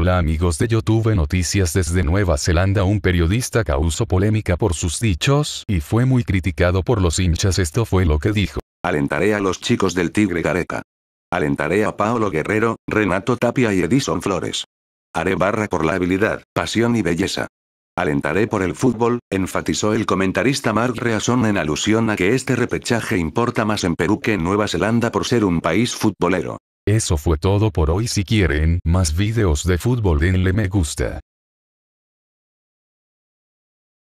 Hola amigos de YouTube Noticias desde Nueva Zelanda un periodista causó polémica por sus dichos y fue muy criticado por los hinchas esto fue lo que dijo. Alentaré a los chicos del Tigre Gareca. Alentaré a Paolo Guerrero, Renato Tapia y Edison Flores. Haré barra por la habilidad, pasión y belleza. Alentaré por el fútbol, enfatizó el comentarista Mark Reason en alusión a que este repechaje importa más en Perú que en Nueva Zelanda por ser un país futbolero. Eso fue todo por hoy si quieren más videos de fútbol denle me gusta.